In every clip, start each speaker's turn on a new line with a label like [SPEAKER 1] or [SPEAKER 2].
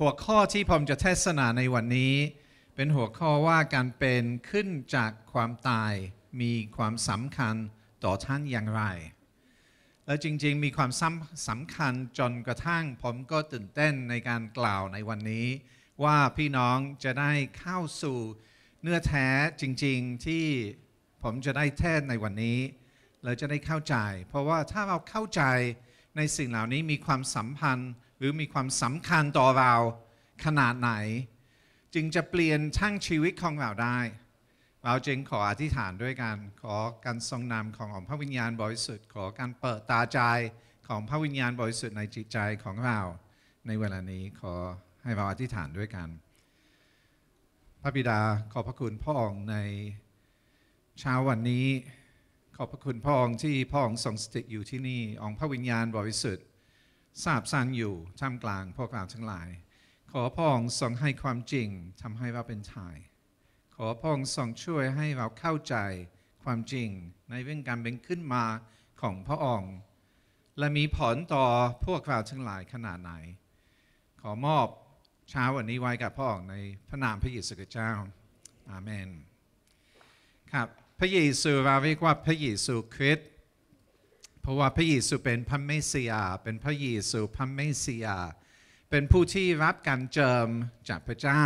[SPEAKER 1] หัวข้อที่ผมจะเทศนาในวันนี้ เป็นหัวข้อว่าการเป็นขึ้นจากความตายมีความสำคัญต่อท่านอย่างไร และจริงๆ มีความสำคัญจนกระทั่งผมก็ตื่นเต้นในการกล่าวในวันนี้ ว่าพี่น้องจะได้เข้าสู่เนื้อแท้จริงๆที่ผมจะได้เทศในวันนี้ เราจะได้เข้าใจ เพราะว่าถ้าเราเข้าใจในสิ่งเหล่านี้มีความสัมพันธ์หรือมีความสำคัญต่อเราขนาดไหน จึงจะเปลี่ยนทั้งชีวิตของเราได้เราจึงขออธิษฐานด้วยกัน ขอการทรงนำขององค์พระวิญญาณบริสุทธิ์ขอการเปิดตาใจของพระวิญญาณบริสุทธิ์ในจิตใจของเราในเวลานี้ขอให้เราอธิษฐานด้วยกัน พระบิดาขอบพระคุณพ่อองค์ในเช้าวันนี้ขอบพระคุณพ่อองค์ที่พ่อองค์ทรงสถิตอยู่ที่นี่องค์พระวิญญาณบริสุทธิ์ทราบสั้นอยู่ ท่ามกลางพวกเราทั้งหลาย ขอพ่องทรงให้ความจริงทำให้เราเป็นชาย ขอพ่องทรงช่วยให้เราเข้าใจความจริงในเรื่องการเป็นขึ้นมาของพระองค์และมีผลต่อ พวกเราทั้งหลายขนาดไหน ขอมอบเช้าวันนี้ไว้กับพระองค์ในพระนามพระเยซูคริสต์เจ้าอาเมน ครับ พระเยซูเราเรียกว่าพระเยซูคริสต์เพราะว่าพระเยซูเป็นพระเมสสิยาเป็นพระเยซูพระเมสสิยาเป็นผู้ที่รับการเจิมจากพระเจ้า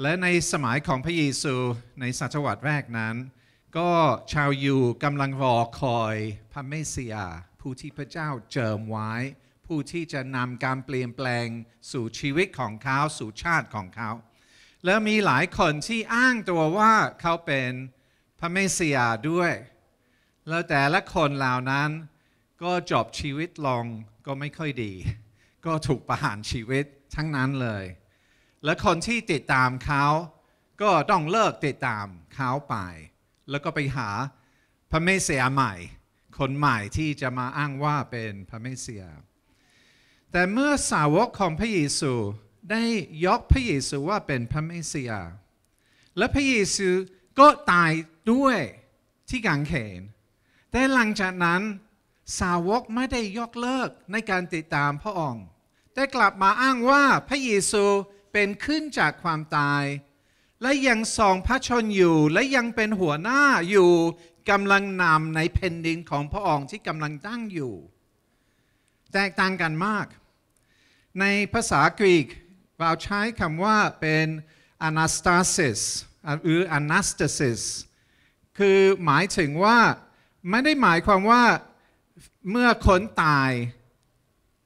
[SPEAKER 1] และในสมัยของพระเยซูในศตวรรษแรกนั้น ก็ชาวยูวกำลังรอคอย พระเมสสิยาผู้ที่พระเจ้าเจิมไว้ ผู้ที่จะนำการเปลี่ยนแปลงสู่ชีวิตของเขาสู่ชาติของเขา และมีหลายคนที่อ้างตัวว่าเขาเป็นพระเมสสิยาด้วยแล้วแต่ละคนเหล่านั้นก็จบชีวิตลงก็ไม่ค่อยดี ก็ถูกประหารชีวิตทั้งนั้นเลย และคนที่ติดตามเขาก็ต้องเลิกติดตามเขาไป แล้วก็ไปหาพระเมสยาใหม่ คนใหม่ที่จะมาอ้างว่าเป็นพระเมสยาแต่เมื่อสาวกของพระเยซูได้ยกพระเยซูว่าเป็นพระเมสยาและพระเยซูก็ตายด้วยที่กางเขนแต่หลังจากนั้น สาวกไม่ได้ยกเลิกในการติดตามพระองค์ แต่กลับมาอ้างว่าพระเยซูเป็นขึ้นจากความตาย และยังทรงพระชนอยู่ และยังเป็นหัวหน้าอยู่กำลังนำในแผ่นดินของพระองค์ที่กำลังตั้งอยู่ แตกต่างกันมาก ในภาษากรีกเราใช้คำว่าเป็น anastasis หรือ anastasis คือหมายถึงว่าไม่ได้หมายความว่าเมื่อคนตาย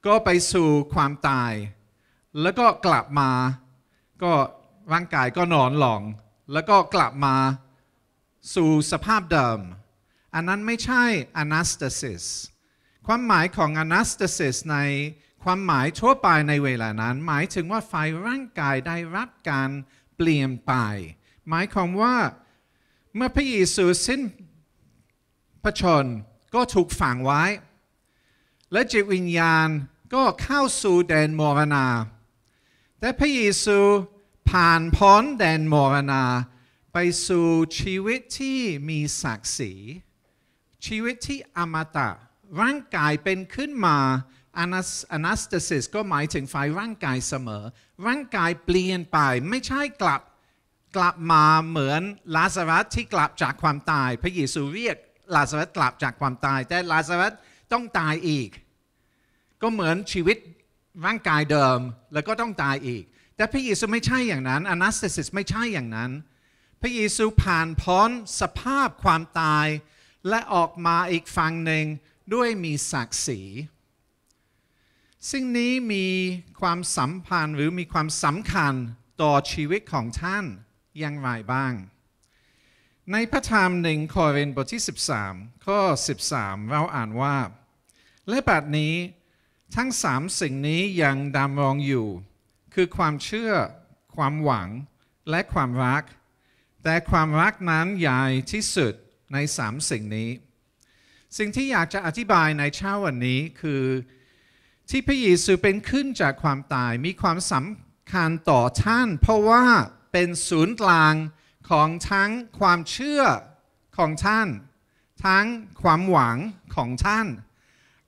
[SPEAKER 1] ก็ไปสู่ความตาย แล้วก็กลับมา ก็ร่างกายก็นอนหลอง แล้วก็กลับมาสู่สภาพเดิม อันนั้นไม่ใช่อ n a s t a s i s ความหมายของ anastasis ในความหมายทั่วไปในเวลานั้น หมายถึงว่าไฟร่างกายได้รับการเปลี่ยนไป หมายความว่าเมื่อพระเยซูสิ้นพระชนก็ถูกฝังไว้ และจิตวิญญาณก็เข้าสู่แดนมรณา แต่พระเยซูผ่านพ้นแดนมรณา ไปสู่ชีวิตที่มีศักดิ์ศรี ชีวิตที่อมตะร่างกายเป็นขึ้นมาอนาสตาซิสก็หมายถึงไฟร่างกายเสมอ ร่างกายเปลี่ยนไปไม่ใช่กลับกลับมาเหมือนลาซารัสที่กลับจากความตายพระเยซูเรียกลาซารัสกลับจากความตาย แต่ลาซารัสต้องตายอีก ก็เหมือนชีวิตร่างกายเดิมแล้วก็ต้องตายอีก แต่พระเยซูไม่ใช่อย่างนั้นอนาสเตสิสไม่ใช่อย่างนั้น พระเยซูผ่านพ้นสภาพความตายและออกมาอีกฝั่งหนึ่งด้วยมีศักดิ์ศรีซึ่งนี้มีความสัมพันธ์หรือมีความสำคัญต่อชีวิตของท่านอย่างไรบ้างในพระธรรมหนึ่งคอรินธ์บทที่ 13 ข้อ 13 เราอ่านว่า และบัดนี้ทั้งสามสิ่งนี้ยังดำรงอยู่ คือความเชื่อ ความหวังและความรัก แต่ความรักนั้นใหญ่ที่สุดในสามสิ่งนี้ สิ่งที่อยากจะอธิบายในเช้าวันนี้คือ ที่พระเยซูเป็นขึ้นจากความตายมีความสำคัญต่อท่าน เพราะว่าเป็นศูนย์กลางของทั้งความเชื่อของท่าน ทั้งความหวังของท่าน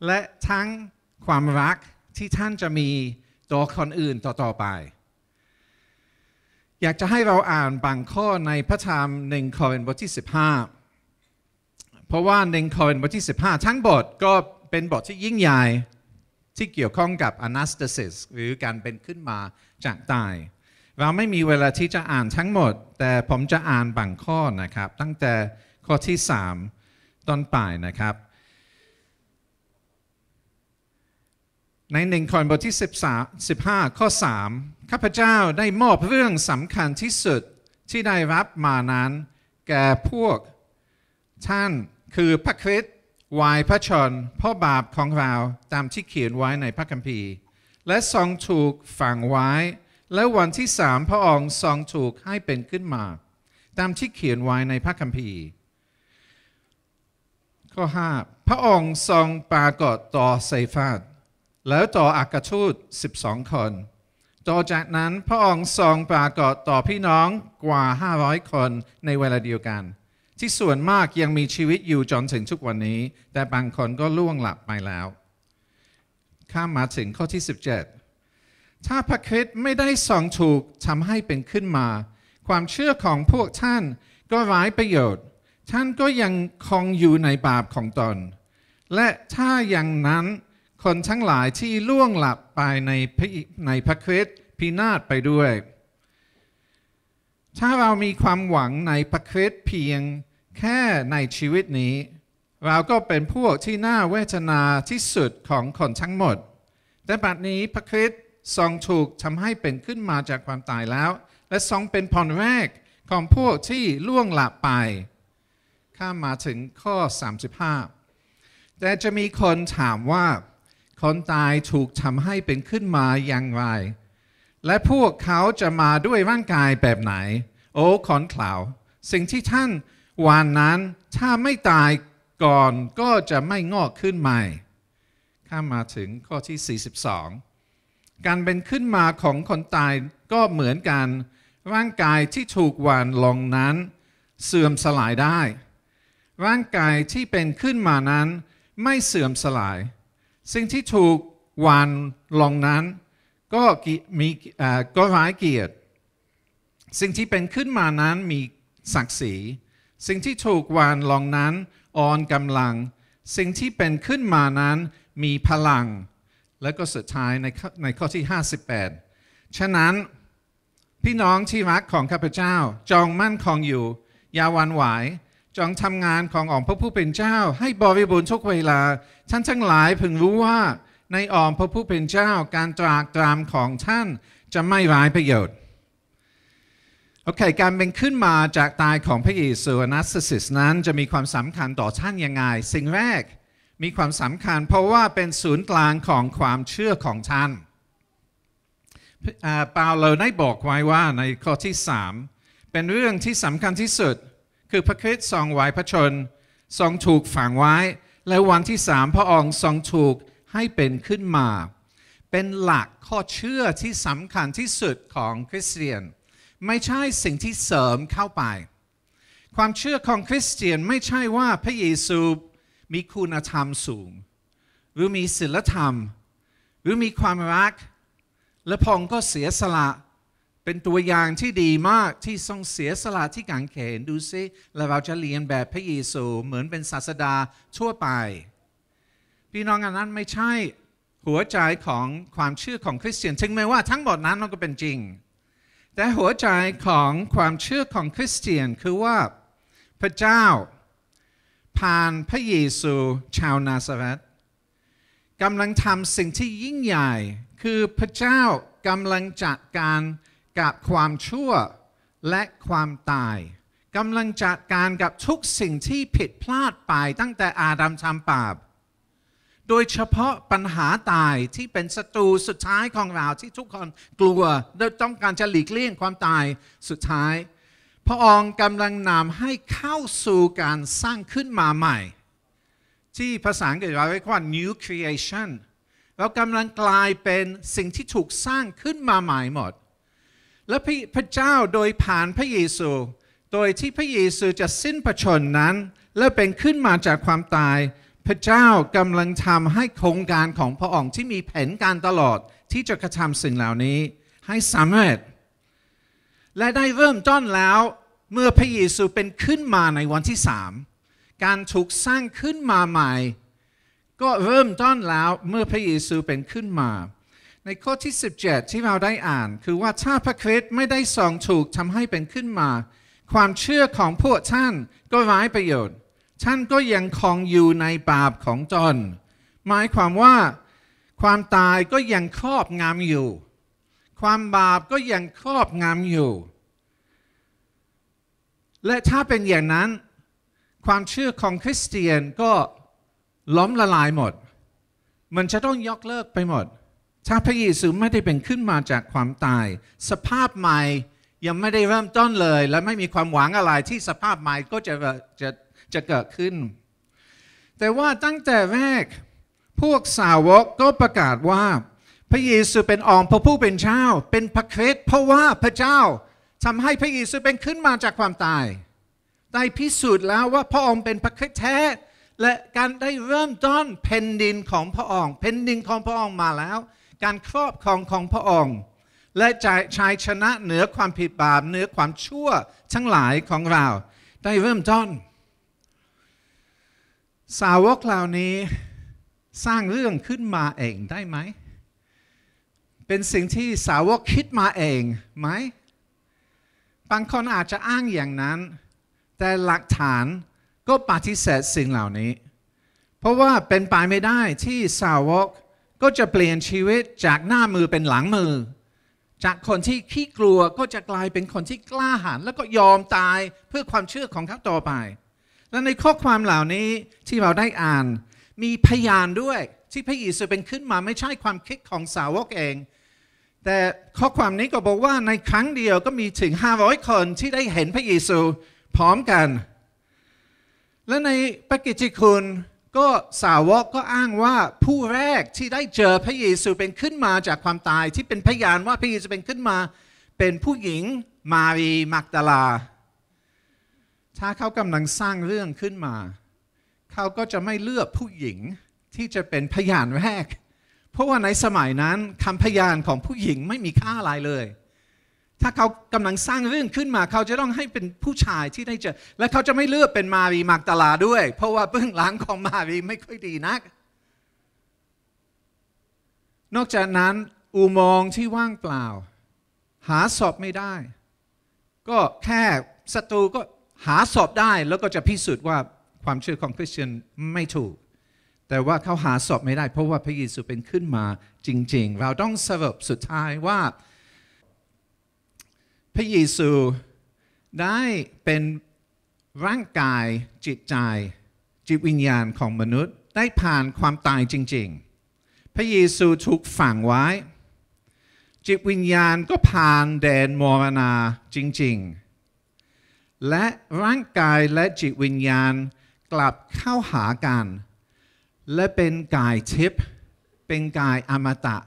[SPEAKER 1] และทั้งความรักที่ท่านจะมีต่อคนอื่นต่อๆไป อยากจะให้เราอ่านบางข้อในพระธรรมหนึ่งคอรินธ์บทที่15 เพราะว่าหนึ่งคอรินธ์บทที่15 ทั้งบทก็เป็นบทที่ยิ่งใหญ่ที่เกี่ยวข้องกับอนาสตาซิสหรือการเป็นขึ้นมาจากตายเราไม่มีเวลาที่จะอ่านทั้งหมด แต่ผมจะอ่านบางข้อนะครับ ตั้งแต่ข้อที่ 3 ต้นปลายนะครับ ในหนึ่งคอนบทที่13 15 ข้อ 3 ข้าพเจ้าได้มอบเรื่องสำคัญที่สุดที่ได้รับมานั้น แก่พวกท่านคือพระคริสต์วายพระชนพ่อบาปของเรา ตามที่เขียนไว้ในพระคัมภีร์ และทรงถูกฝังไว้และวันที่สามพระองค์ทรงถูก ให้เป็นขึ้นมา ตามที่เขียนไว้ในพระคัมภีร์ ข้อ 5 พระองค์ทรงปรากฏต่อไซฟาดแล้วต่ออักทูต 12 คน ต่อจากนั้นพระองค์ทรงปรากฏต่อพี่น้องกว่า 500 คนในเวลาเดียวกัน ที่ส่วนมากยังมีชีวิตอยู่จนถึงทุกวันนี้ แต่บางคนก็ล่วงหลับไปแล้ว ข้ามมาถึงข้อที่ 17ถ้าพระคริสต์ไม่ได้สองถูกทำให้เป็นขึ้นมา ความเชื่อของพวกท่านก็ร้ายประโยชน์ ท่านก็ยังคงอยู่ในบาปของตนและถ้าอย่างนั้นคนทั้งหลายที่ล่วงหลับไปใน ในพระคริสต์พินาศไปด้วย ถ้าเรามีความหวังในพระคริสต์เพียงแค่ในชีวิตนี้ เราก็เป็นพวกที่น่าเวทนาที่สุดของคนทั้งหมด แต่บัดนี้พระคริสต์ทรงถูกทำให้เป็นขึ้นมาจากความตายแล้ว และทรงเป็นพรแรกของพวกที่ล่วงละไป ข้ามาถึงข้อ 35 แต่จะมีคนถามว่าคนตายถูกทำให้เป็นขึ้นมาอย่างไร และพวกเขาจะมาด้วยร่างกายแบบไหน โอ้ขอนข่าวสิ่งที่ท่านวานนั้น ถ้าไม่ตายก่อนก็จะไม่งอกขึ้นใหม่ ข้ามาถึงข้อที่ 42การเป็นขึ้นมาของคนตายก็เหมือนกันร่างกายที่ถูกหวานลงนั้น เสื่อมสลายได้ ร่างกายที่เป็นขึ้นมานั้นไม่เสื่อมสลาย สิ่งที่ถูกหวานลงนั้น ก็มีก็ร้ายเกียรติสิ่งที่เป็นขึ้นมานั้นมีศักดิ์ศรีสิ่งที่ถูกหวานลงนั้นอ่อนกำลัง สิ่งที่เป็นขึ้นมานั้นมีพลังและก็สุดท้ายในในข้อที่ 58 ฉะนั้นพี่น้องที่รักของข้าพเจ้าจองมั่นคงอยู่อย่าวันไหว จองทำงานขององค์พระผู้เป็นเจ้า ให้บริบูรณ์ทุกเวลาท่านทั้งหลาย พึงรู้ว่าในออมพระผู้เป็นเจ้าการตรากตรามของท่านจะไม่ร้ายประโยชน์โอเคการเป็นขึ้นมาจากตายของพระเยซูนัสสิสนั้นจะมีความสำคัญต่อท่านยังไง สิ่งแรกมีความสำคัญเพราะว่าเป็นศูนย์กลางของความเชื่อของท่านเปาโลได้บอกไว้ว่าในข้อที่3เป็นเรื่องที่สำคัญที่สุด คือพระคริสต์ทรงไว้พระชนทรงถูกฝังไว้ และ วันที่สามพระองค์ทรงถูกให้เป็นขึ้นมา เป็นหลักข้อเชื่อที่สำคัญที่สุดของคริสเตียน ไม่ใช่สิ่งที่เสริมเข้าไป ความเชื่อของคริสเตียนไม่ใช่ว่าพระเยซูมีคุณธรรมสูง หรือมีศีลธรรม หรือมีความรักและพองก็เสียสละเป็นตัวอย่างที่ดีมากที่ทรงเสียสละที่กางเขนดูซิแล้วเราจะเรียนแบบพระเยซูเหมือนเป็นศาสดาทั่วไป พี่น้องอันนั้นไม่ใช่หัวใจของความเชื่อของคริสเตียนถึงแม้ว่าทั้งหมดนั้นมันก็เป็นจริง แต่หัวใจของความเชื่อของคริสเตียนคือว่าพระเจ้าผ่านพระเยซูชาวนาซาเรตกำลังทำสิ่งที่ยิ่งใหญ่คือพระเจ้ากำลังจัดการกับความชั่ว และความตายกำลังจัดการกับทุกสิ่งที่ผิดพลาดไปตั้งแต่อาดัมทำบาปโดยเฉพาะปัญหาตายที่เป็นศัตรูสุดท้ายของเราที่ทุกคนกลัวและต้องการจะหลีกเลี่ยงความตายสุดท้ายพระองค์กำลังนำให้เข้าสู่การสร้างขึ้นมาใหม่ ที่ภาษาอังกฤษเรียกว่า new creation เรากำลังกลายเป็นสิ่งที่ถูกสร้างขึ้นมาใหม่หมด และพระพระเจ้าโดยผ่านพระเยซู โดยที่พระเยซูจะสิ้นพระชนนั้น และเป็นขึ้นมาจากความตาย พระเจ้ากำลังทำให้โครงการของพระองค์ที่มีแผนการตลอดที่จะกระทำสิ่งเหล่านี้ให้สำเร็จและได้เริ่มต้นแล้วเมื่อพระเยซูเป็นขึ้นมาในวันที่สามการถูกสร้างขึ้นมาใหม่ก็เริ่มต้นแล้วเมื่อพระเยซูเป็นขึ้นมา ในข้อที่ 17 ที่เราได้อ่าน คือว่าถ้าพระคริสต์ไม่ได้ทรงถูกทำให้เป็นขึ้นมา ความเชื่อของพวกท่านก็ร้ายประโยชน์ ท่านก็ยังคงอยู่ในบาปของตนหมายความว่าความตายก็ยังครอบงำอยู่ความบาปก็ยังครอบงำอยู่ และถ้าเป็นอย่างนั้น ความเชื่อของคริสเตียนก็ล้มละลายหมด มันจะต้องยกเลิกไปหมด ถ้าพระเยซูไม่ได้เป็นขึ้นมาจากความตาย สภาพใหม่ยังไม่ได้เริ่มต้นเลยและไม่มีความหวังอะไรที่สภาพใหม่ก็จะจะจะเกิดขึ้น แต่ว่าตั้งแต่แรกพวกสาวกก็ประกาศว่าพระเยซูเป็นองค์พระผู้เป็นเจ้า เป็นพระคริสต์เพราะว่าพระเจ้าทำให้พระเยซูเป็นขึ้นมาจากความตาย ได้พิสูจน์แล้วว่าพระองค์เป็นพระคริสต์แท้ และการได้เริ่มต้นแผ่นดินของพระองค์แผ่นดินของพระองค์มาแล้ว การครอบครองของพระองค์และชายชนะเหนือความผิดบาปเหนือความชั่วทั้งหลายของเรา ได้เริ่มต้นสาวกเหล่านี้สร้างเรื่องขึ้นมาเองได้ไหมเป็นสิ่งที่สาวกคิดมาเองไหม บางคนอาจจะอ้างอย่างนั้น แต่หลักฐานก็ปฏิเสธสิ่งเหล่านี้ เพราะว่าเป็นไปไม่ได้ที่สาวกก็จะเปลี่ยนชีวิตจากหน้ามือเป็นหลังมือ จากคนที่ขี้กลัวก็จะกลายเป็นคนที่กล้าหาญแล้วก็ยอมตายเพื่อความเชื่อของเขาต่อไป และในข้อความเหล่านี้ที่เราได้อ่านมีพยานด้วยที่พระิยซูเป็นขึ้นมาไม่ใช่ความคิดของสาวกเองแต่ข้อความนี้ก็บอกว่าในครั้งเดียวก็มีถึง 500 คนที่ได้เห็นพระเยซูพร้อมกัน และในปกิจคุณก็สาวกก็อ้างว่าผู้แรกที่ได้เจอพระเยซูเป็นขึ้นมาจากความตายที่เป็นพยานว่าพระเยซูเป็นขึ้นมา เป็นผู้หญิงมารีมักดาลา ถ้าเขากำลังสร้างเรื่องขึ้นมา เขาก็จะไม่เลือกผู้หญิงที่จะเป็นพยานแรกเพราะว่าในสมัยนั้นคำพยานของผู้หญิงไม่มีค่าอะไรเลย ถ้าเขากำลังสร้างเรื่องขึ้นมาเขาจะต้องให้เป็นผู้ชายที่ได้เจอ และเขาจะไม่เลือกเป็นมารีมักตลาด้วย เพราะว่าเบื้องหลังของมารีไม่ค่อยดีนัก นอกจากนั้นอุโมงค์ที่ว่างเปล่า หาศพไม่ได้ ก็แค่ ศัตรูก็หาศพได้แล้วก็จะพิสูจน์ว่าความเชื่อของคริสเตียนไม่ถูกแต่ว่าเขาหาศพไม่ได้ เพราะว่าพระเยซูเป็นขึ้นมาจริง ๆ เราต้องสรุปสุดท้ายว่า พระเยซูได้เป็นร่างกายจิตใจจิตวิญญาณของมนุษย์ได้ผ่านความตายจริง ๆ พระเยซูถูกฝังไว้ จิตวิญญาณก็ผ่านแดนมรณาจริงๆ และร่างกายและจิตวิญญาณกลับเข้าหากันและเป็นกายทิพย์เป็นกายอมตะ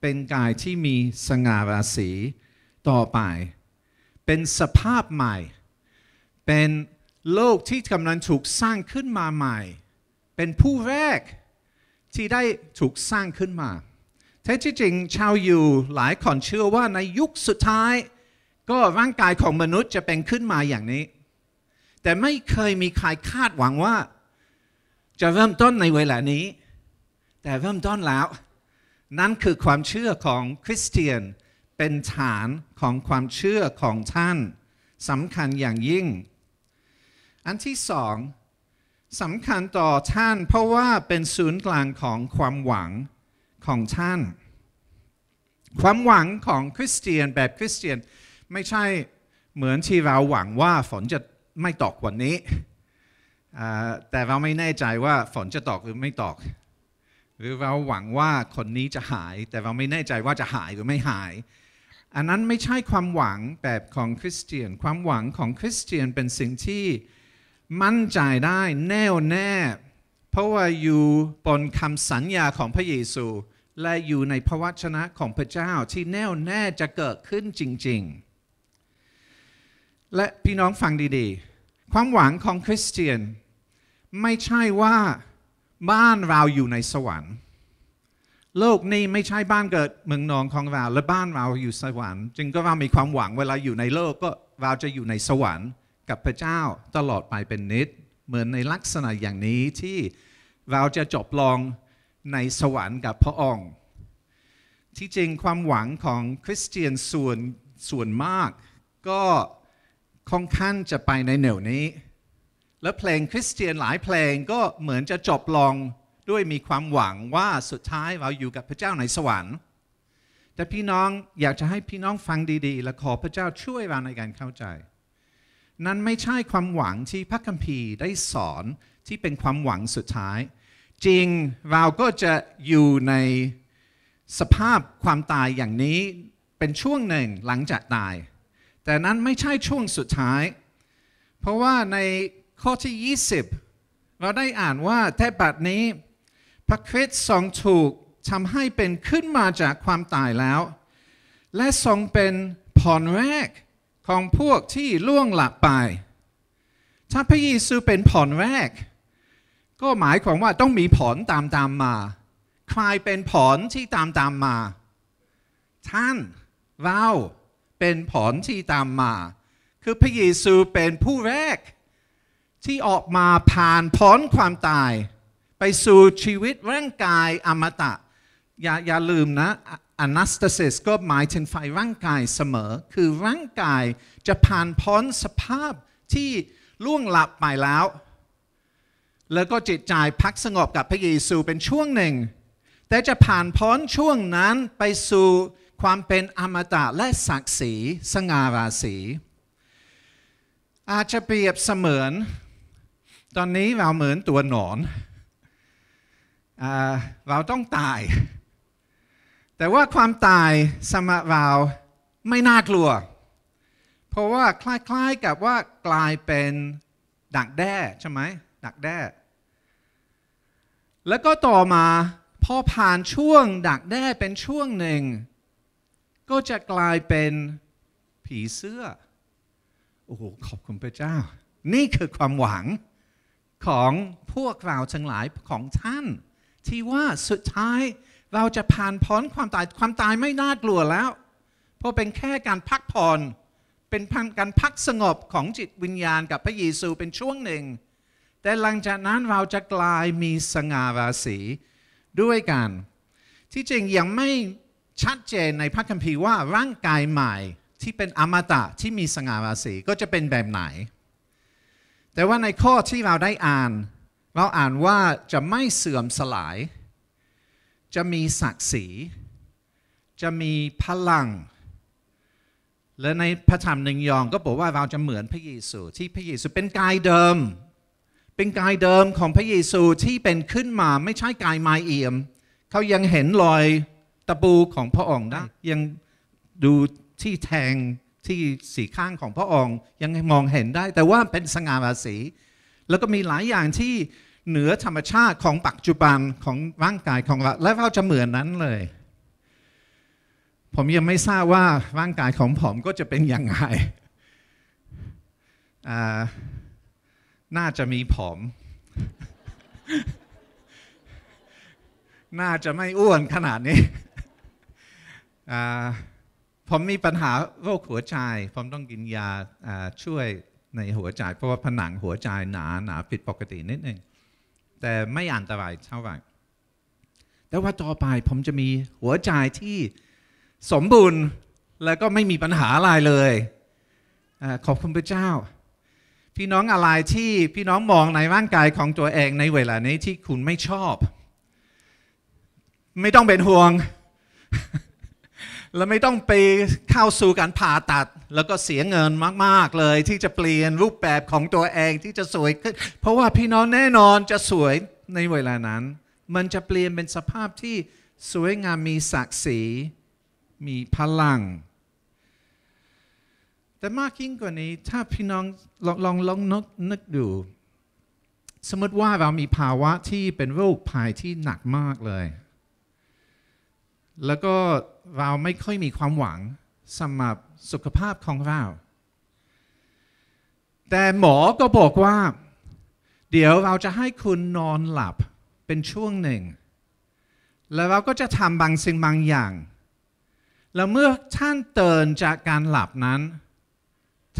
[SPEAKER 1] เป็นกายที่มีสง่าราศีต่อไป เป็นสภาพใหม่ เป็นโลกที่กำลังถูกสร้างขึ้นมาใหม่ เป็นผู้แรกที่ได้ถูกสร้างขึ้นมา แท้ที่จริง ชาวอยู่หลายคนเชื่อว่าในยุคสุดท้าย ก็ร่างกายของมนุษย์จะเป็นขึ้นมาอย่างนี้ แต่ไม่เคยมีใครคาดหวังว่าจะเริ่มต้นในเวลานี้ แต่เริ่มต้นแล้ว นั่นคือความเชื่อของคริสเตียนเป็นฐานของความเชื่อของท่านสำคัญอย่างยิ่ง อันที่สองสำคัญต่อท่านเพราะว่าเป็นศูนย์กลางของความหวังของท่าน ความหวังของคริสเตียนแบบคริสเตียน ไม่ใช่เหมือนที่เราหวังว่าฝนจะไม่ตกวันนี้แต่เราไม่แน่ใจว่าฝนจะตกหรือไม่ตกหรือเราหวังว่าคนนี้จะหาย แต่ เราไม่แน่ใจว่าจะหายหรือไม่หาย อันนั้นไม่ใช่ความหวังแบบของคริสเตียน ความหวังของคริสเตียนเป็นสิ่งที่มั่นใจได้ แน่วแน่เพราะ ว่า อยู่ บนคำสัญญาของพระเยซู และอยู่ในพระวจนะของพระเจ้าที่แน่วแน่จะเกิดขึ้นจริงๆและพี่น้องฟังดีๆ ความหวังของคริสเตียนไม่ใช่ว่าบ้านเราอยู่ในสวรรค์ โลกนี้ไม่ใช่บ้านเกิดเมืองนองของเราและบ้านเราอยู่สวรรค์ จึงก็เรามีความหวังเวลาอยู่ในโลกก็เราจะอยู่ในสวรรค์กับพระเจ้าตลอดไปเป็นนิด เหมือนในลักษณะอย่างนี้ที่เราจะจบลองในสวรรค์กับพระองค์ที่จริงความหวังของคริสเตียนส่วนส่วนมาก ก็ค่อนข้างจะไปในแนวนี้และเพลงคริสเตียนหลายเพลงก็เหมือนจะจบลงด้วยมีความหวังว่าสุดท้ายเราอยู่กับพระเจ้าในสวรรค์แต่พี่น้องอยากจะให้พี่น้องฟังดีๆและขอพระเจ้าช่วยเราในการเข้าใจ นั้นไม่ใช่ความหวังที่พระคัมภีร์ได้สอนที่เป็นความหวังสุดท้าย จริงเราก็จะอยู่ในสภาพความตายอย่างนี้เป็นช่วงหนึ่งหลังจากตาย แต่นั้นไม่ใช่ช่วงสุดท้าย เพราะว่าในข้อที่20เราได้อ่านว่าแต่บัดนี้พระคริสต์ทรงถูกทำให้เป็นขึ้นมาจากความตายแล้ว และทรงเป็นผนแรก ของพวกที่ล่วงหลับไป ถ้าพระเยซูเป็นผนแรก ก็หมายความว่าต้องมีผลตามตามมา ใครเป็นผลที่ตามตามมา ท่านเราเป็นผลที่ตามมา คือพระเยซูเป็นผู้แรกที่ออกมาผ่านพ้นความตาย ไปสู่ชีวิตร่างกายอมตะอย่าอย่าลืมนะ อนาสตาซิสก็หมายถึงไฟร่างกายเสมอ คือร่างกายจะผ่านพ้นสภาพที่ล่วงหลับไปแล้ว แล้วก็จิตใจพักสงบกับพระเยซูเป็นช่วงหนึ่ง แต่จะผ่านพ้นช่วงนั้นไปสู่ความเป็นอมตะและศักดิ์ศรีสง่าราศี อาจจะเปรียบเสมือนตอนนี้เราเหมือนตัวหนอนเราต้องตาย แต่ว่าความตายสมหรับเราไม่น่ากลัว เพราะว่าคล้าย ๆกับว่ากลายเป็นดักแด้ใช่ไหมดักแด้ แล้วก็ต่อมาพอผ่านช่วงดักแด้เป็นช่วงหนึ่ง ก็จะกลายเป็นผีเสื้อ โอ้โห ขอบคุณพระเจ้า นี่คือความหวังของพวกเราทั้งหลายของท่าน ที่ว่าสุดท้ายเราจะผ่านพ้นความตายความตายไม่น่ากลัวแล้ว เพราะเป็นแค่การพักผ่อนเป็นการพักสงบของจิตวิญญาณกับพระเยซูเป็นช่วงหนึ่ง แต่หลังจากนั้นเราจะกลายมีสง่าราศีด้วยกัน ที่จริงยังไม่ชัดเจนในพระคัมภีร์ว่าร่างกายใหม่ที่เป็นอมตะที่มีสง่าราศีก็จะเป็นแบบไหนแต่ว่าในข้อที่เราได้อ่านเราอ่านว่าจะไม่เสื่อมสลาย จะมีศักดิ์ศรี จะมีพลัง และในพระธรรมหนึ่งยองก็บอกว่าเราจะเหมือนพระเยซู ที่พระเยซูเป็นกายเดิม เป็นกายเดิมของพระเยซูที่เป็นขึ้นมาไม่ใช่กายไม้เอี่ยมเขายังเห็นรอยตะปูของพระองค์ได้ยังดูที่แทงที่สีข้างของพระองค์ยังมองเห็นได้ แต่ว่าเป็นสง่าราศีแล้วก็มีหลายอย่างที่เหนือธรรมชาติของปัจจุบันของร่างกายของเราและเราจะเหมือนนั้นเลย ผมยังไม่ทราบว่าร่างกายของผมก็จะเป็นอย่างไรน่าจะมีผม น่าจะไม่อ้วนขนาดนี้ผมมีปัญหาโรคหัวใจ ผมต้องกินยาช่วยในหัวใจ เพราะว่าผนังหัวใจหนาหนา ผิดปกตินิดนึงแต่ไม่อันตรายเท่าไหร่แต่ว่าต่อไปผมจะมีหัวใจที่สมบูรณ์แล้วก็ไม่มีปัญหาอะไรเลยอขอบคุณพระเจ้า พี่น้องอะไรที่พี่น้องมองในร่างกายของตัวเองในเวลานี้ที่คุณไม่ชอบ ไม่ต้องเป็นห่วงแลวไม่ต้องไปเข้าสู่การผ่าตัด แล้วก็เสียเงินมาก ๆเลย ที่จะเปลี่ยนรูปแบบของตัวเองที่จะสวยขึ้นเพราะว่าพี่น้องแน่นอนจะสวยในเวลานั้น มันจะเปลี่ยนเป็นสภาพที่สวยงามมีศักดิ์ศรี มีพลัง แต่มากยิ่งกว่านี้ถ้าพี่น้องลองลองลองนึกนึกดู สมมติว่าเรามีภาวะที่เป็นโรคภัยที่หนักมากเลย แล้วก็เราไม่ค่อยมีความหวังสำหรับสุขภาพของเรา แต่หมอก็บอกว่า เดี๋ยวเราจะให้คุณนอนหลับเป็นช่วงหนึ่ง แล้วเราก็จะทำบางสิ่งบางอย่าง แล้วเมื่อท่านเตือนจากการหลับนั้น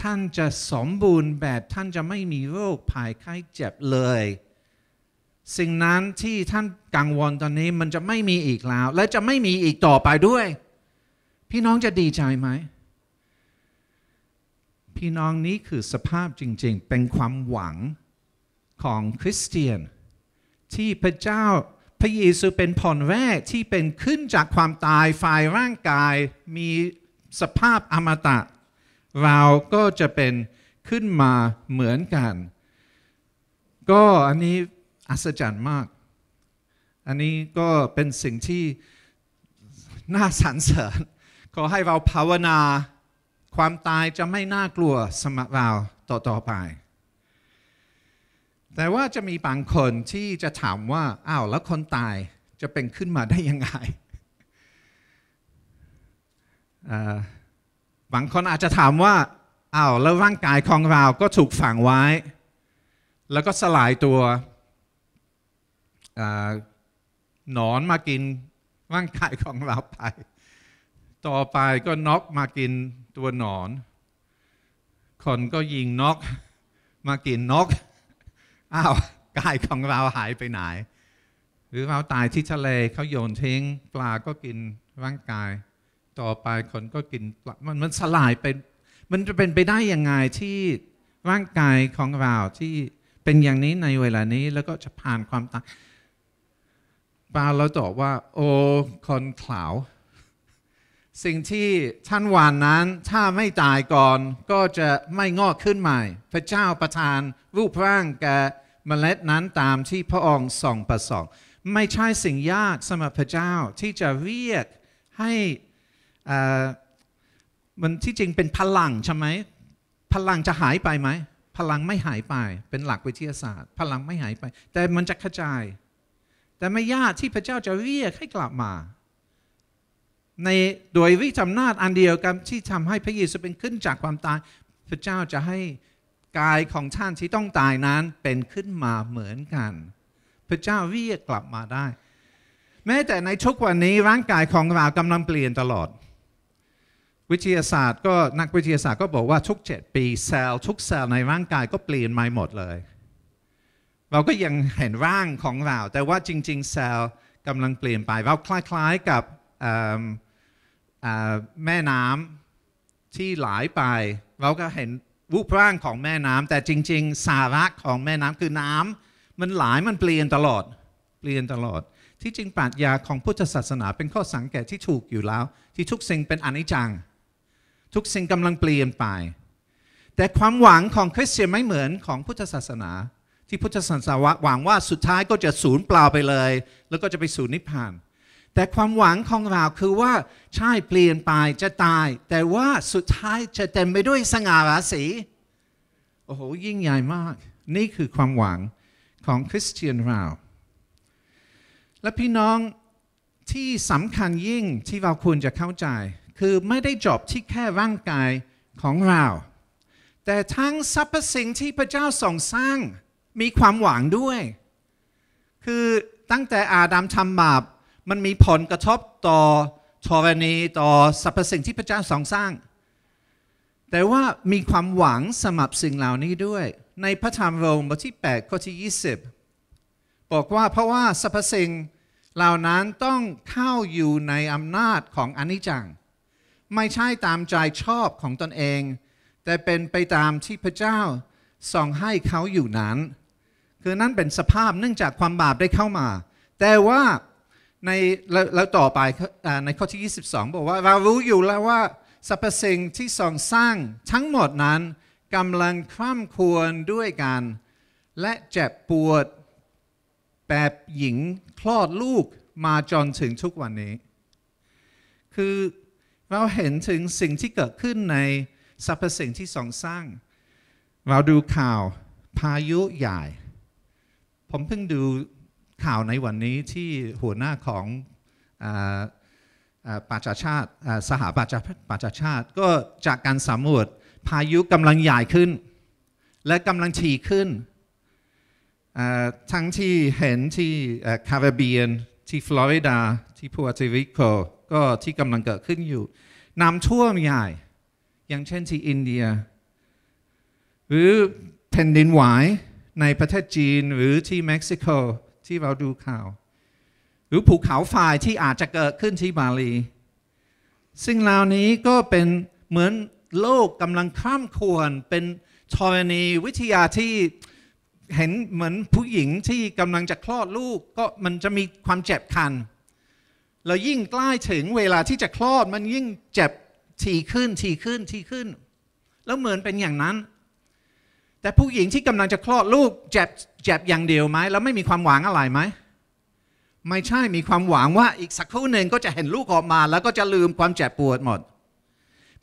[SPEAKER 1] ท่านจะสมบูรณ์แบบท่านจะไม่มีโรคภัยไข้เจ็บเลยสิ่งนั้นที่ท่านกังวลตอนนี้มันจะไม่มีอีกแล้ว และจะไม่มีอีกต่อไปด้วย พี่น้องจะดีใจไหม พี่น้องนี้คือสภาพจริง ๆ เป็นความหวังของคริสเตียน ที่พระเจ้าพระเยซูเป็นผ่อนแรกที่เป็นขึ้นจากความตายฝ่ายร่างกาย มีสภาพอมตะเราก็จะเป็นขึ้นมาเหมือนกัน ก็อันนี้อัศจรรย์มาก อันนี้ก็เป็นสิ่งที่น่าสรรเสริญขอให้เราภาวนา ความตายจะไม่น่ากลัวสมรบเราต่อต่อไป แต่ว่าจะมีบางคนที่จะถามว่า อ้าวแล้วคนตายจะเป็นขึ้นมาได้ยังไง บางคนอาจจะถามว่า อ้าวแล้วร่างกายของเราก็ถูกฝังไว้ แล้วก็สลายตัวหนอนมากินร่างกายของเราไป ต่อไปก็นกมากินตัวหนอน คนก็ยิงนกมากินนกอ้าวกายของเราหายไปไหน หรือเราตายที่ทะเลเขาโยนทิ้งปลาก็กินร่างกาย ต่อไปคนก็กินปลามันมันสลายไปมันจะเป็นไปได้ยังไงที่ร่างกายของเราที่เป็นอย่างนี้ในเวลานี้ แล้วก็จะผ่านความตายปาเราตอบว่าโอ้คนขลาว สิ่งที่ท่านหวานนั้นถ้าไม่ตายก่อนก็จะไม่งอกขึ้นใหม่ พระเจ้าประทานรูปร่างแกเมล็ดนั้นตามที่พระองค์ส่องประสอ์ไม่ใช่สิ่งยากสำหรับพระเจ้า ที่จะเรียกให้มันที่จริงเป็นพลังใช่ไหมพลังจะหายไปไหมพลังไม่หายไปเป็นหลักวิทยาศาสตร์ พลังไม่หายไป แต่มันจะกระจายแต่ไม่ยากที่พระเจ้าจะเรียกให้กลับมา ในโดยวิธรรมนาจอันเดียวกันที่ทำให้พระเยซูเป็นขึ้นจากความตาย พระเจ้าจะให้กายของท่านที่ต้องตายนั้นเป็นขึ้นมาเหมือนกัน พระเจ้าเรียกกลับมาได้ แม้แต่ในทุกวันนี้ร่างกายของเรากำลังเปลี่ยนตลอด วิทยาศาสตร์ ก็นักวิทยาศาสตร์ก็บอกว่าทุกเจ็ดปีเซลล์ ทุกเซลล์ในร่างกายก็เปลี่ยนใหม่หมดเลยเราก็ยังเห็นร่างของเราแต่ว่าจริงๆเซลล์กำลังเปลี่ยนไป เราคล้ายๆกับแม่น้ำที่ไหลไป เราก็เห็นรูปร่างของแม่น้ำแต่จริงๆ สาระของแม่น้ำคือน้ำมันไหลมันเปลี่ยนตลอด เปลี่ยนตลอด ที่จริงปรัชญาของพุทธศาสนา เป็นข้อสังเกตที่ถูกอยู่แล้ว ที่ทุกสิ่งเป็นอนิจจัง ทุกสิ่งกำลังเปลี่ยนไป แต่ความหวังของคริสเตียนไม่เหมือนของพุทธศาสนาที่พุทธศาสนาหวังว่าสุดท้ายก็จะสูญเปล่าไปเลย แล้วก็จะไปสู่นิพพาน แต่ความหวังของเราคือว่าใช่เปลี่ยนไปจะตาย แต่ว่าสุดท้ายจะเต็มไปด้วยสง่าราศีโอ้โหยิ่งใหญ่มาก นี่คือความหวังของคริสเตียนเราและพี่น้องที่สำคัญยิ่งที่เราควรจะเข้าใจ คือไม่ได้จบที่แค่ร่างกาย ของเราแต่ทั้งสรรพสิ่งที่พระเจ้าทรงสร้างมีความหวังด้วย คือตั้งแต่อาดัมทำบาปมันมีผลกระทบต่อชรณี ต่อสรรพสิ่งที่พระเจ้าทรงสร้าง แต่ว่ามีความหวังสำหรับสิ่งเหล่านี้ด้วย ในพระธรรมโรมบทที่8ข้อที่20บอกว่าเพราะว่าสรรพสิ่งเหล่านั้นต้องเข้าอยู่ในอำนาจของอนิจจัง ไม่ใช่ตามใจชอบของตนเอง แต่เป็นไปตามที่พระเจ้าส่งให้เขาอยู่นั้นคือ นั่นเป็นสภาพเนื่องจากความบาปได้เข้ามา แต่ว่าในเราต่อไปในข้อที่ 22 บอกว่า เรารู้อยู่แล้วว่า สรรพสิ่งที่ทรงสร้าง ทั้งหมดนั้นกำลังคร่ำควรวญด้วยกันและเจ็บปวดแบบหญิงคลอดลูกมาจนถึงทุกวันนี้ คือเราเห็นถึงสิ่งที่เกิดขึ้นในสรรพสิ่งที่ทรงสร้าง เราดูข่าวพายุใหญ่ผมเพิ่งดูข่าวในวันนี้ที่หัวหน้าของปัาจชาติสหปรจชปัจจชาติก็จากการสำรวจพายุกำลังใหญ่ขึ้น และกำลังถี่ขึ้นทั้งที่เห็นที่คาริเบียนที่ฟลอริดาที่พัวติริโกก็ที่กำลังเกิดขึ้นอยู่น้ำท่วมใหญ่ อย่างเช่นที่อินเดีย หรือแผ่นดินไหวในประเทศจีนหรือที่เม็กซิโกที่เราดูข่าว หรือภูเขาไฟที่อาจจะเกิดขึ้นที่บาลีสิ่งเหล่านี้ก็เป็นเหมือน โลกกำลังข้ามควร เป็นธรณีวิทยาที่เห็นเหมือนผู้หญิงที่กำลังจะคลอดลูกก็มันจะมีความเจ็บคันแล้วยิ่งใกล้ถึงเวลาที่จะคลอดมันยิ่งเจ็บ ทีขึ้น ทีขึ้นทีขึ้น แล้วเหมือนเป็นอย่างนั้นแต่ผู้หญิงที่กำลังจะคลอดลูกเจ็บเจ็บอย่างเดียวไหมแล้วไม่มีความหวังอะไรไหมไม่ใช่มีความหวังว่าอีกสักครู่หนึ่งก็จะเห็นลูกออกมา แล้วก็จะลืมความเจ็บปวดหมด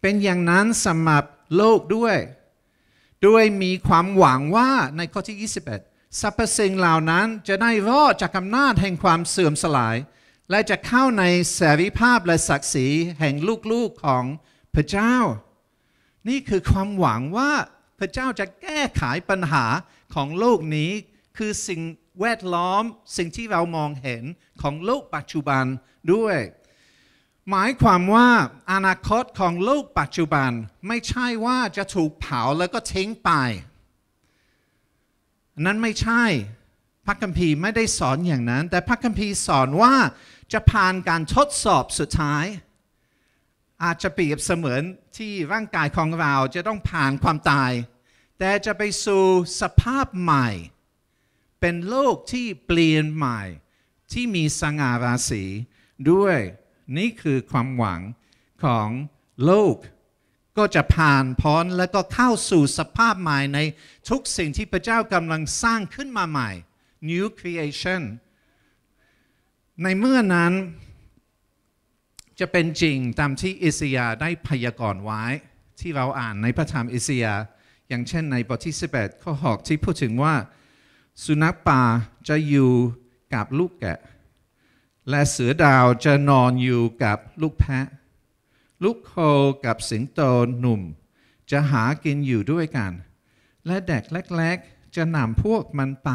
[SPEAKER 1] เป็นอย่างนั้นสำหรับโลกด้วย ด้วยมีความหวังว่าในข้อที่21สรรพสิ่งเหล่านั้นจะได้รอดจากอำนาจแห่งความเสื่อมสลาย และจะเข้าในเสรีภาพและศักดิ์ศรีแห่งลูกๆ ของพระเจ้า นี่คือความหวังว่าพระเจ้าจะแก้ไขปัญหาของโลกนี้คือสิ่งแวดล้อมสิ่งที่เรามองเห็นของโลกปัจจุบันด้วย หมายความว่าอนาคตของโลกปัจจุบันไม่ใช่ว่าจะถูกเผาแล้วก็ทิ้งไป นั้นไม่ใช่ พระคัมภีร์ไม่ได้สอนอย่างนั้น แต่พระคัมภีร์สอนว่าจะผ่านการทดสอบสุดท้ายอาจจะเปรียบเสมือนที่ร่างกายของเราจะต้องผ่านความตาย แต่จะไปสู่สภาพใหม่ เป็นโลกที่เปลี่ยนใหม่ ที่มีสง่าราศีด้วยนี่คือความหวังของโลก ก็จะผ่านพ้นและก็เข้าสู่สภาพใหม่ในทุกสิ่งที่พระเจ้ากำลังสร้างขึ้นมาใหม่ New Creation ในเมื่อนั้นจะเป็นจริงตามที่อิสยาได้พยากรณ์ไว้ ที่เราอ่านในพระธรรมอิสยาอย่างเช่นในบทที่18ข้อ6ที่พูดถึงว่า สุนัขป่าจะอยู่กับลูกแกะ และเสือดาวจะนอนอยู่กับลูกแพะ ลูกโคกับสิงโตหนุ่ม จะหากินอยู่ด้วยกัน และเด็กเล็กๆจะนำพวกมันไป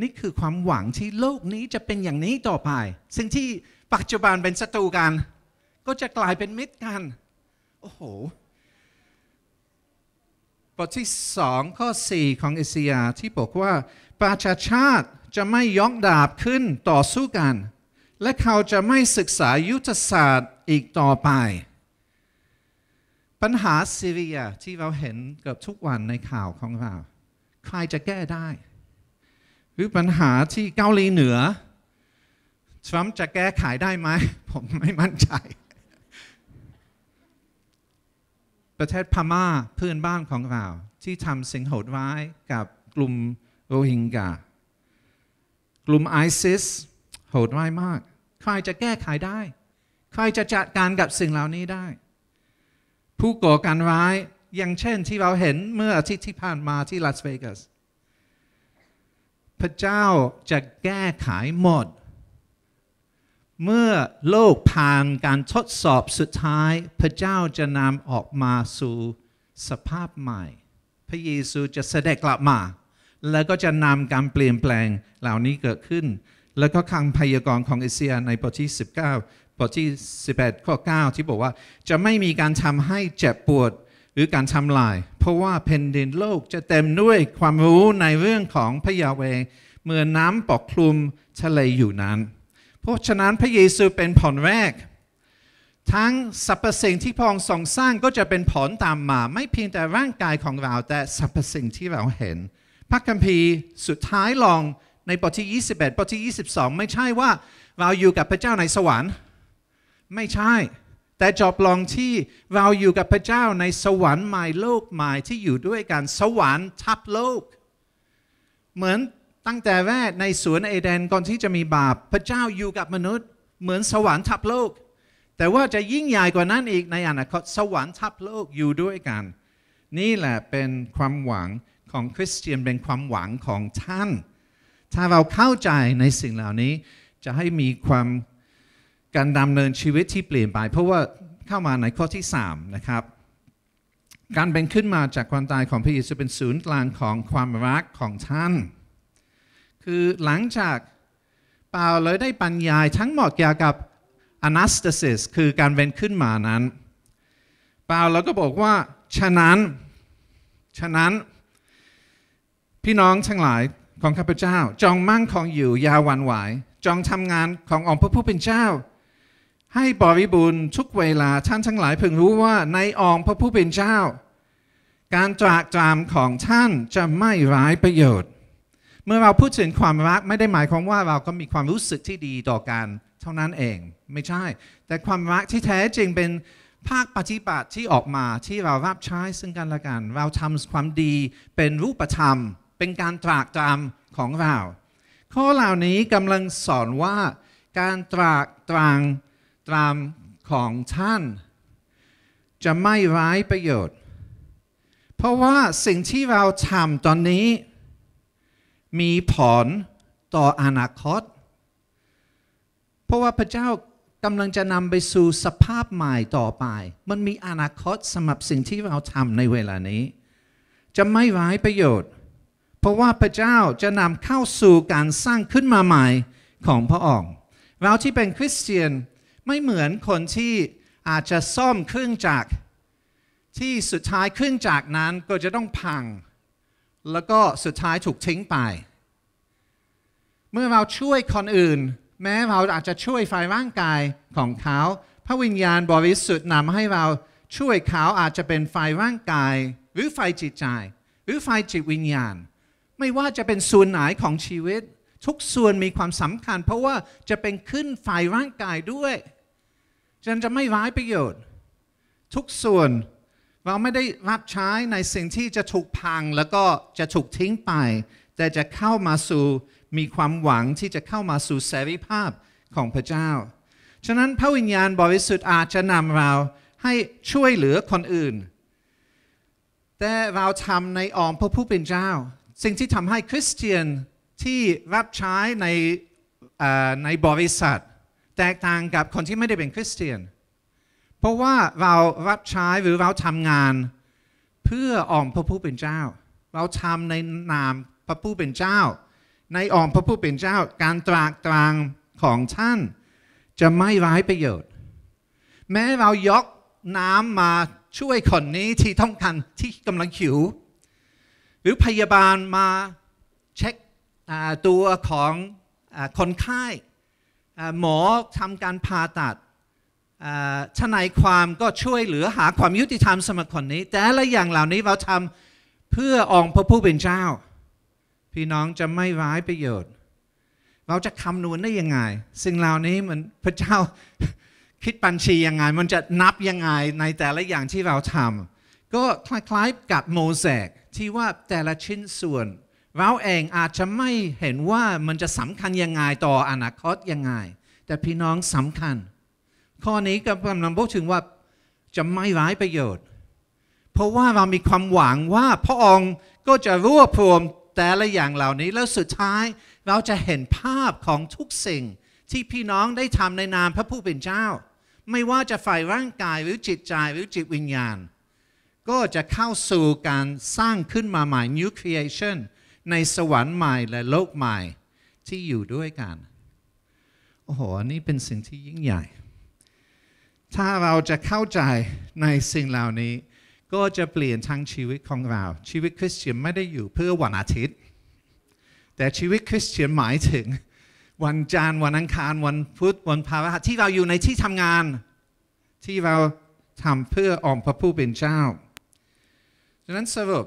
[SPEAKER 1] นี่คือความหวังที่โลกนี้จะเป็นอย่างนี้ต่อไปสิ่งที่ปัจจุบันเป็นศัตรูกัน ก็จะกลายเป็นมิตรกัน โอ้โหบทที่สองข้อสี่ของเอเชียที่บอกว่าประชาชาติจะไม่ยกดาบขึ้นต่อสู้กัน และเขาจะไม่ศึกษายุทธศาสตร์อีกต่อไป ปัญหาซีเรียที่เราเห็นเกือบทุกวันในข่าวของเรา ใครจะแก้ได้ หรือปัญหาที่เกาหลีเหนือทรัมป์จะแก้ไขได้ไหมผมไม่มั่นใจ ประเทศพม่าเพื่อนบ้านของเรา ที่ทำสิ่งโหดร้ายกับกลุ่มโรฮิงกากลุ่มไอซิสโหดร้ายมากใครจะแก้ไขได้ใครจะจัดการกับสิ่งเหล่านี้ได้ ผู้ก่อการร้ายอย่างเช่นที่เราเห็นเมื่ออาทิตย์ที่ผ่านมาที่ลาสเวกัสพระเจ้าจะแก้ไขหมดเมื่อโลกผ่านการทดสอบสุดท้าย พระเจ้าจะนำออกมาสู่สภาพใหม่ พระเยซูจะเสด็จกลับมา แล้วก็จะนำการเปลี่ยนแปลงเหล่านี้เกิดขึ้น แล้วก็คงพยากรณ์ของเอเชียในบทที่ 19 บทที่ 18ข้อ9ที่บอกว่าจะไม่มีการทำให้เจ็บปวดหรือการทำลาย เพราะว่าแผ่นดินโลกจะเต็มด้วยความรู้ในเรื่องของพยาเวเมื่อน้ำปกคลุมทะเลอยู่นั้นเพราะฉะนั้นพระเยซูเป็นผลแรก ทั้งสรรพสิ่งที่พระองค์ทรงสร้างก็จะเป็นผลตามมาไม่เพียงแต่ร่างกายของเรา แต่สรรพสิ่งที่เราเห็น พระคัมภีร์สุดท้ายลองในบทที่21บทที่22 ไม่ใช่ว่า เราอยู่กับพระเจ้าในสวรรค์ ไม่ใช่ แต่จบลองที่เราอยู่กับพระเจ้าในสวรรค์ใหม่โลกใหม่ที่อยู่ด้วยกันสวรรค์ทับโลกเหมือนตั้งแต่แรกในสวนเอเดนก่อนที่จะมีบาปพระเจ้าอยู่กับมนุษย์เหมือนสวรรค์ทับโลก แต่ว่าจะยิ่งใหญ่กว่านั้นอีกในอนาคตสวรรค์ทับโลกอยู่ด้วยกัน นี่แหละเป็นความหวังของคริสเตียนเป็นความหวังของท่าน ถ้าเราเข้าใจในสิ่งเหล่านี้จะให้มีความการดำเนินชีวิตที่เปลี่ยนไป เพราะว่าเข้ามาในข้อที่3นะครับการเป็นขึ้นมาจากความตายของพระเยซูเป็นศูนย์กลางของความรักของท่านคือหลังจากเปาเลยได้ปัญญายทั้งหมดเกี่ยวกับ anastasis คือการเป็นขึ้นมานั้น เปาเราก็บอกว่า ฉะนั้น ฉะนั้น พี่น้องทั้งหลายของข้าพเจ้าจองมั่งของอยู่ยาวันไหวจองทำงานขององค์พระผู้เป็นเจ้า ให้บริบูรณ์ทุกเวลาท่านทั้งหลายเพิ่งรู้ว่าในองค์พระผู้เป็นเจ้า การจรากจรามของท่านจะไม่ร้ายประโยชน์เมื่อเราพูดถึงความรักไม่ได้หมายความว่าเราก็มีความรู้สึกที่ดีต่อกันเท่านั้นเองไม่ใช่ แต่ความรักที่แท้จริงเป็นภาคปฏิบัติที่ออกมาที่เรารับใช้ซึ่งกันและกัน เราทำความดีเป็นรูปธรรม เป็นการตรากตรำของเรา ข้อเหล่านี้กำลังสอนว่าการตรากตรางตรำของท่าน จะไม่ร้ายประโยชน์ เพราะว่าสิ่งที่เราทำตอนนี้มีผลต่ออนาคตเพราะว่าพระเจ้ากำลังจะนำไปสู่สภาพใหม่ต่อไป มันมีอนาคตสำหรับสิ่งที่เราทำในเวลานี้ จะไม่ไว้ประโยชน์ เพราะว่าพระเจ้าจะนำเข้าสู่การสร้างขึ้นมาใหม่ของพระองค์ เราที่เป็นคริสเตียนไม่เหมือนคนที่อาจจะซ่อมเครื่องจักรที่สุดท้ายเครื่องจักรนั้นก็จะต้องพังแล้วก็สุดท้ายถูกทิ้งไป เมื่อเราช่วยคนอื่น แม้เราอาจจะช่วยฝ่ายร่างกายของเขา พระวิญญาณบริสุทธิ์นำให้เราช่วยเขาอาจจะเป็นฝ่ายร่างกาย หรือฝ่ายจิตใจหรือฝ่ายจิตวิญญาณ ไม่ว่าจะเป็นส่วนไหนของชีวิต ทุกส่วนมีความสำคัญ เพราะว่าจะเป็นขึ้นฝ่ายร่างกายด้วยฉันจะไม่ร้ายประโยชน์ ทุกส่วนเราไม่ได้รับใช้ในสิ่งที่จะถูกพังแล้วก็จะถูกทิ้งไป แต่จะเข้ามาสู่มีความหวังที่จะเข้ามาสู่เสรีภาพของพระเจ้าฉะนั้นพระวิญญาณบริสุทธิ์อาจจะนำเราให้ช่วยเหลือคนอื่น แต่เราทำในออมพระผู้เป็นเจ้าสิ่งที่ทำให้คริสเตียนที่รับใช้ในในบริษัท แตกต่างกับคนที่ไม่ได้เป็นคริสเตียนเเพราะว่าเรารับใช้หรือเราทำงานเพื่ออ่อมพระผู้เป็นเจ้า เราทำในนามพระผู้เป็นเจ้า ในอ่อมพระผู้เป็นเจ้า การตรากตรางของท่านจะไม่ร้ายประโยชน์ แม้เรายกน้ำมาช่วยคนนี้ที่ต้องการที่กำลังหิว หรือพยาบาลมาเช็คตัวของคนไข้หมอทำการผ่าตัดทนายความก็ช่วยเหลือหาความยุติธรรมสัครัคนนี้ แต่ละอย่างเหล่านี้เราทำเพื่อองค์พระผู้เป็นเจ้า พี่น้องจะไม่ร้ายประโยชน์ เราจะคำนวณได้ยังไง สิ่งเหล่านี้มันพระเจ้าคิดบัญชียังไง มันจะนับยังไงในแต่ละอย่างที่เราทำก็คล้ายๆ กับโมเสกที่ว่าแต่ละชิ้นส่วน เราเองอาจจะไม่เห็นว่ามันจะสำคัญยังไงต่ออนาคตยังไง แต่พี่น้องสำคัญข้อนี้ก็กำลังพูดถึงว่าจะไม่ร้ายประโยชน์ เพราะว่าเรามีความหวังว่า พระองค์ก็จะรวบรวม แต่ละอย่างเหล่านี้แล้วสุดท้ายเราจะเห็นภาพของทุกสิ่งที่พี่น้องได้ทำในนามพระผู้เป็นเจ้า ไม่ว่าจะฝ่ายร่างกายหรือจิตใจหรือจิตวิญญาณ ก็จะเข้าสู่การสร้างขึ้นมาใหม่ New Creation ในสวรรค์ใหม่และโลกใหม่ที่อยู่ด้วยกันโอ้โหอันนี้เป็นสิ่งที่ยิ่งใหญ่ถ้าเราจะเข้าใจในสิ่งเหล่านี้ ก็จะเปลี่ยนทั้งชีวิตของเรา ชีวิตคริสเตียนไม่ได้อยู่เพื่อวันอาทิตย์ แต่ชีวิตคริสเตียนหมายถึงวันจันทร์วันอังคารวันพุธวันพฤหัสที่เราอยู่ในที่ทำงาน ที่เราทำเพื่อออมพระผู้เป็นเจ้าดังนั้นสรุป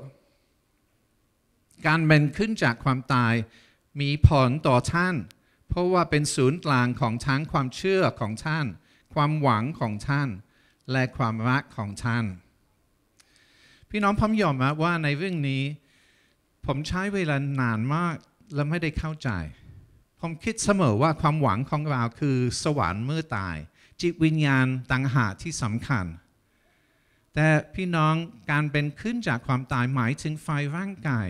[SPEAKER 1] การเป็นขึ้นจากความตายมีผลต่อท่าน เพราะว่าเป็นศูนย์กลางของทั้งความเชื่อของท่านความหวังของท่าน และความรักของท่าน พี่น้องพร้อมยอมรับว่าในเรื่องนี้ ผมใช้เวลานานมากและไม่ได้เข้าใจ ผมคิดเสมอว่าความหวังของเราคือ สวรรค์เมื่อตาย จิตวิญญาณต่างหากที่สำคัญ แต่พี่น้องการเป็นขึ้นจากความตายหมายถึงไฟร่างกาย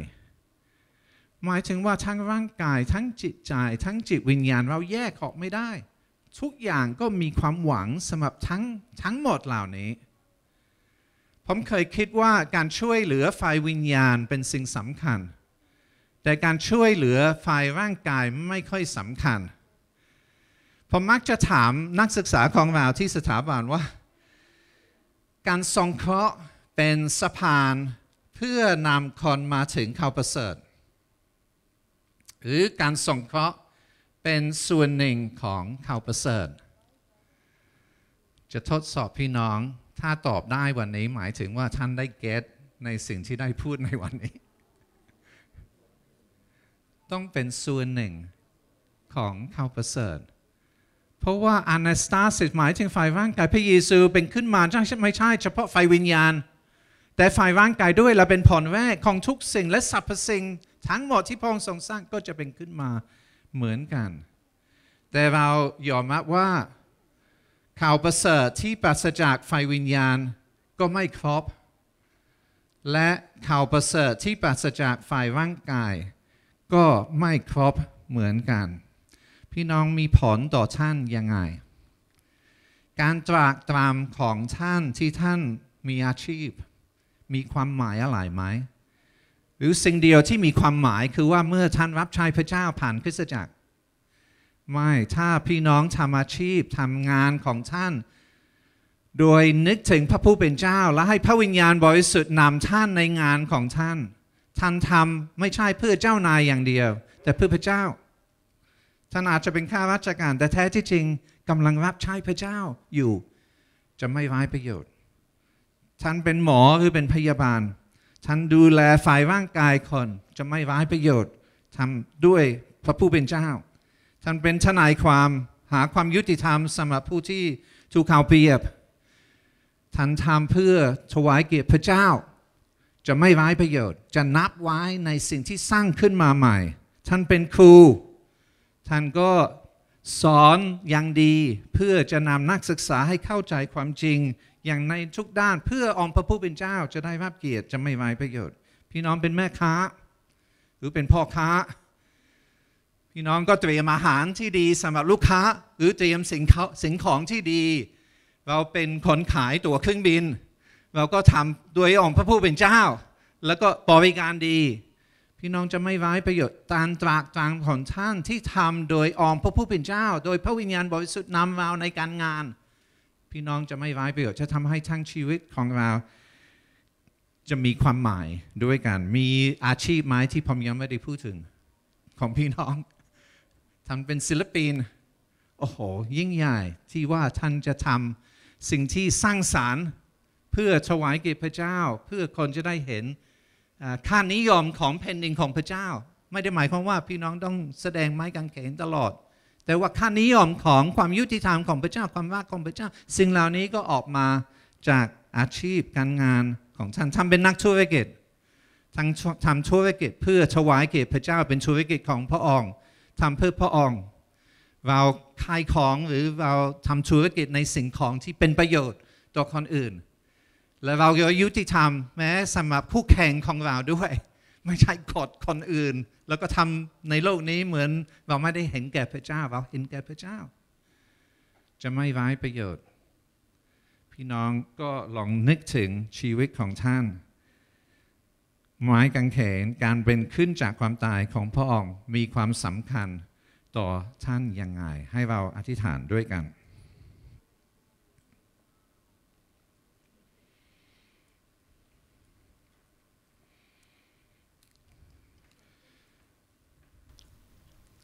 [SPEAKER 1] หมายถึงว่าทั้งร่างกาย ทั้งจิตใจ ทั้งจิตวิญญาณเราแยกออกไม่ได้ทุกอย่างก็มีความหวังสำหรับทั้งทั้งหมดเหล่านี้ ผมเคยคิดว่าการช่วยเหลือฝ่ายวิญญาณเป็นสิ่งสำคัญ แต่การช่วยเหลือฝ่ายร่างกายไม่ค่อยสำคัญ ผมมักจะถามนักศึกษาของเราที่สถาบันว่า การสงเคราะห์เป็นสะพานเพื่อนำคน มาถึงข่าวประเสริฐ หรือการสงเคราะห์เป็นส่วนหนึ่งของข่าวประเสริฐจะทดสอบพี่น้องถ้าตอบได้วันนี้หมายถึงว่าท่านได้เก็ตในสิ่งที่ได้พูดในวันนี้ ต้องเป็นส่วนหนึ่งของข่าวประเสริฐเพราะว่าอนาสตาสิสหมายถึงฝ่ายร่างกายพระเยซู เป็นขึ้นมาไม่ใช่เฉพาะฝ่ายวิญญาณ แต่ฝ่ายร่างกายด้วยเราเป็นผ่อนแวกของทุกสิ่งและสรรพสิ่งทั้งหมดที่พระองค์ทรงสร้างก็จะเป็นขึ้นมาเหมือนกัน แต่เรายอมรับว่าข่าวประเสริฐที่ปราศจากไฟวิญญาณ ก็ไม่ครบ และข่าวประเสริฐที่ปราศจากฝ่ายร่างกาย ก็ไม่ครบเหมือนกัน พี่น้องมีผลต่อท่านยังไง การตรากตรามของท่านที่ท่านมีอาชีพ มีความหมายอะไรไหมหรือสิ่งเดียวที่มีความหมายคือว่าเมื่อท่านรับใช้พระเจ้าผ่านคริสตจักรไม่ถ้าพี่น้องทำอาชีพทำงานของท่าน โดยนึกถึงพระผู้เป็นเจ้า และให้พระวิญญาณบริสุทธิ์นำท่านในงานของท่าน ท่านทำไม่ใช่เพื่อเจ้านายอย่างเดียว แต่เพื่อพระเจ้าท่านอาจจะเป็นข้าราชการแต่แท้ที่จริงกำลังรับใช้พระเจ้าอยู่จะไม่ไร้ประโยชน์ ท่านเป็นหมอหรือเป็นพยาบาลท่านดูแลฝ่ายร่างกายคนจะไม่ร้ายประโยชน์ทำด้วยพระผู้เป็นเจ้า ท่านเป็นทนายความหาความยุติธรรมสำหรับผู้ที่ถูกข่าวเปรียบ ท่านทำเพื่อถวายเกียรติพระเจ้า จะไม่ร้ายประโยชน์ จะนับไว้ในสิ่งที่สร้างขึ้นมาใหม่ ท่านเป็นครู ท่านก็สอนอย่างดีเพื่อจะนำนักศึกษาให้เข้าใจความจริงอย่างในทุกด้านเพื่อองค์พระผู้เป็นเจ้าจะได้รับเกียรติจะไม่ไว้ประโยชน์ พี่น้องเป็นแม่ค้าหรือเป็นพ่อค้า พี่น้องก็เตรียมอาหารที่ดีสำหรับลูกค้าหรือเตรียมสินสินของที่ดี เราเป็นคนขายตั๋วเครื่องบิน เราก็ทำด้วยองค์พระผู้เป็นเจ้า แล้วก็บริการดี พี่น้องจะไม่ไว้ประโยชน์ ตามตรากตรางของท่านที่ทำโดยองค์พระผู้เป็นเจ้า โดยพระวิญญาณบริสุทธิ์นำเราในการงานพี่น้องจะไม่ร้ายประโยชน์จะทำให้ทั้งชีวิตของเรา จะมีความหมายด้วยกัน มีอาชีพไม้ที่ผมยังไม่ได้พูดถึงของพี่น้องทำเป็นศิลปิน โอ้โหยิ่งใหญ่ที่ว่าท่านจะทำสิ่งที่สร้างสารรค์เพื่อถวายเกิพระเจ้า เพื่อคนจะได้เห็นค่านิยมของแผ่นดินของพระเจ้า ไม่ได้หมายความว่าพี่น้องต้องแสดงไม้กางเขนตลอดแต่ว่าค่านิยมของความยุติธรรมของพระเจ้าความรักของพระเจ้าสิ่งเหล่านี้ก็ออกมาจากอาชีพการงานของท่านทำเป็นนักธุรกิจทำทำธุรกิจ เพื่อถวายเกียรติพระเจ้า เป็นธุรกิจของพระองค์ทำเพื่อพระองค์เราขายของหรือเราทำธุรกิจในสิ่งของที่เป็นประโยชน์ต่อคนอื่น และเราก็ยุติธรรมแม้สำหรับคู่แข่งของเราด้วยไม่ใช่กดคนอื่น แล้วก็ทำในโลกนี้เหมือนเราไม่ได้เห็นแก่พระเจ้า เราเห็นแก่พระเจ้า จะไม่ไว้ประโยชน์ พี่น้องก็ลองนึกถึงชีวิตของท่านไม้กางเขนการเป็นขึ้นจากความตายของพระองค์มีความสำคัญต่อท่านยังไง ให้เราอธิษฐานด้วยกัน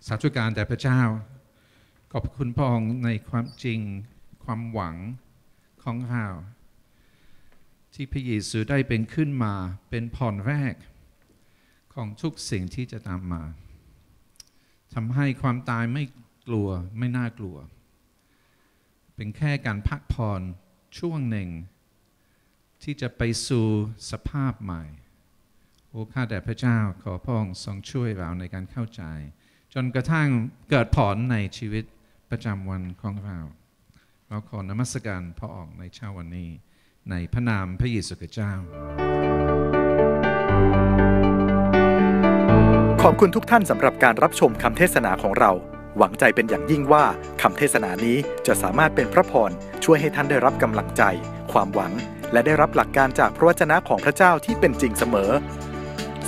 [SPEAKER 1] สาธุการแด่พระเจ้าขอบคุณพระองค์ในความจริงความหวังของข้าวที่พระเยซูได้เป็นขึ้นมาเป็นผ่อนแรก ของทุกสิ่งที่จะตามมาทำให้ความตายไม่กลัวไม่น่ากลัว เป็นแค่การพักผ่อนช่วงหนึ่ง ที่จะไปสู่สภาพใหม่ โอ้ข้าแต่พระเจ้าขอพ่องทรงช่วยเราในการเข้าใจจนกระทั่งเกิดผลในชีวิตประจำวันของเราเราขอนมัสการพระออ์ในเช้าวันนี้ ในพระนามพระเยซูคริสต์เจ้า ขอบคุณทุกท่านสำหรับการรับชมคำเทศนาของเรา หวังใจเป็นอย่างยิ่งว่าคำเทศนานี้จะสามารถเป็นพระพรช่วยให้ท่านได้รับกำลังใจความหวัง และได้รับหลักการจากพระวจนะของพระเจ้าที่เป็นจริงเสมอ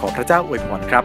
[SPEAKER 1] ขอพระเจ้าอวยพรครับ